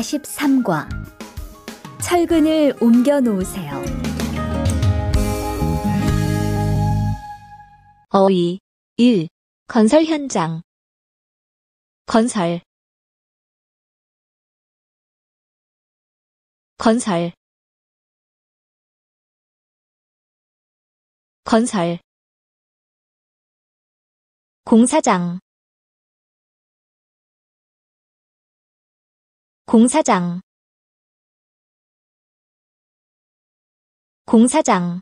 43과 철근을 옮겨 놓으세요. 어휘 1. 건설 현장 건설 건설 건설 공사장 공사장 공사장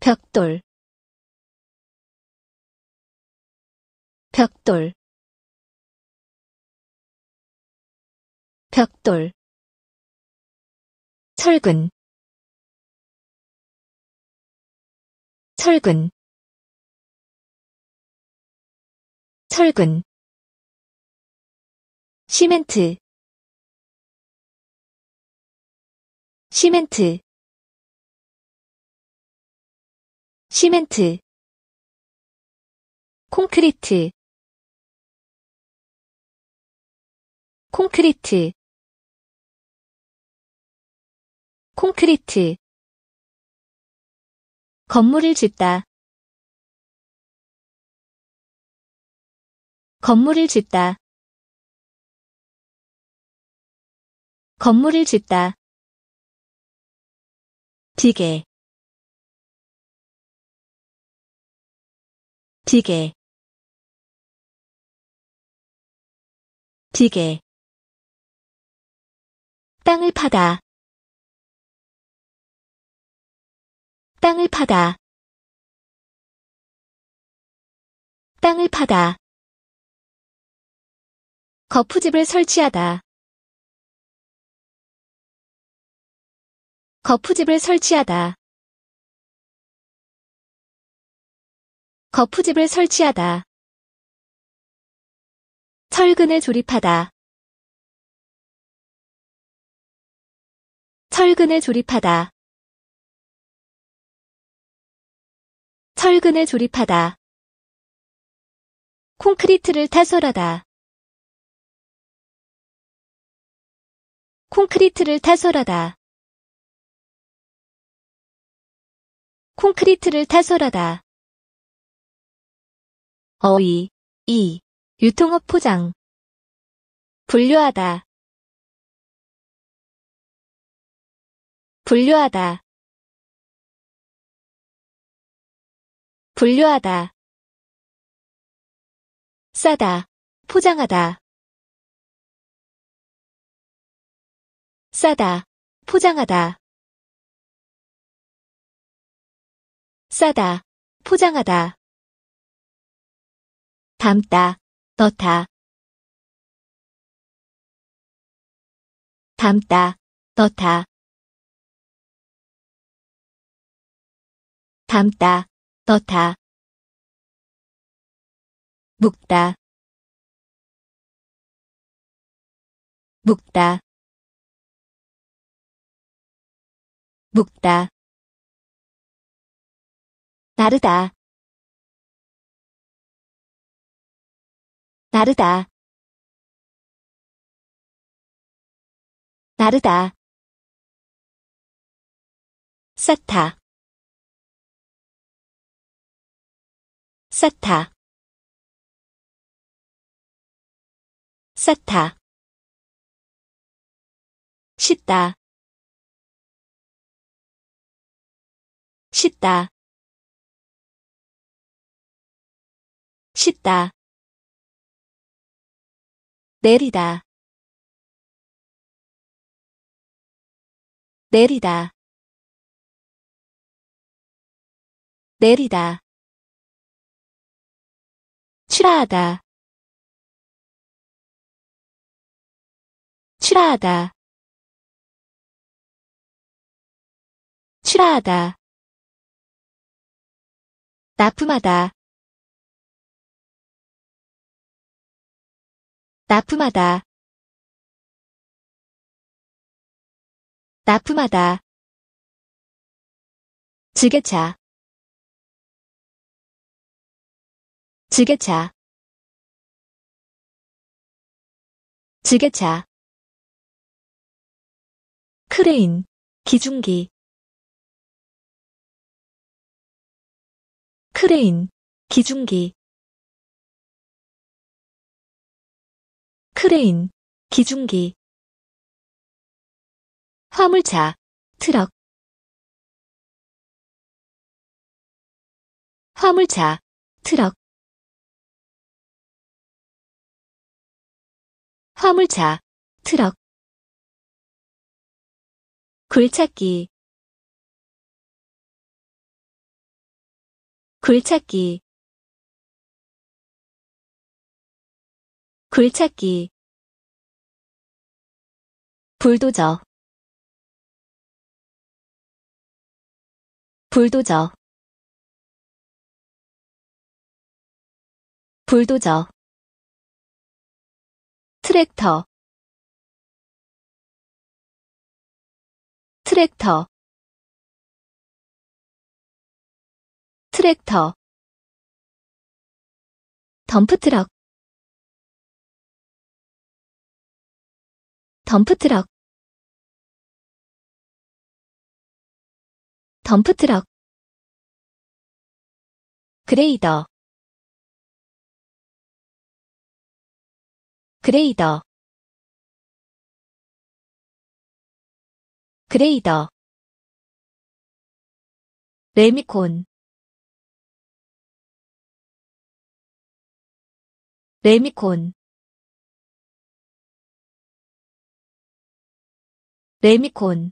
벽돌 벽돌 벽돌 철근 철근 철근 시멘트 시멘트 시멘트 콘크리트 콘크리트 콘크리트 건물을 짓다 건물을 짓다 건물을 짓다. 디게 디게 디게 땅을 파다 땅을 파다 땅을 파다 거푸집을 설치하다 거푸집을 설치하다. 거푸집을 설치하다. 철근을 조립하다. 철근을 조립하다. 철근을 조립하다. 콘크리트를 타설하다. 콘크리트를 타설하다. 콘크리트를 타설하다. 어이, 이, 유통업 포장. 분류하다. 분류하다. 분류하다. 싸다. 포장하다. 싸다. 포장하다. 싸다, 포장하다. 담다, 넣다. 담다, 넣다. 담다, 넣다. 묶다, 묶다, 묶다. 나르다 나르다 나르다 쌓다 쌓다 쌓타 씻다 씻다 씻다 내리다 내리다 내리다 치라하다 치라하다 치라하다 납품하다 납품하다 납품하다 지게차 지게차 지게차 크레인 기중기 크레인 기중기 크레인, 기중기, 화물차, 트럭, 화물차, 트럭, 화물차, 트럭, 굴찾기굴찾기 굴찾기 불도저 불도저 불도저 트랙터 트랙터 트랙터 덤프트럭 덤프트럭 덤프트럭 그레이더 그레이더 그레이더 레미콘 레미콘 레미콘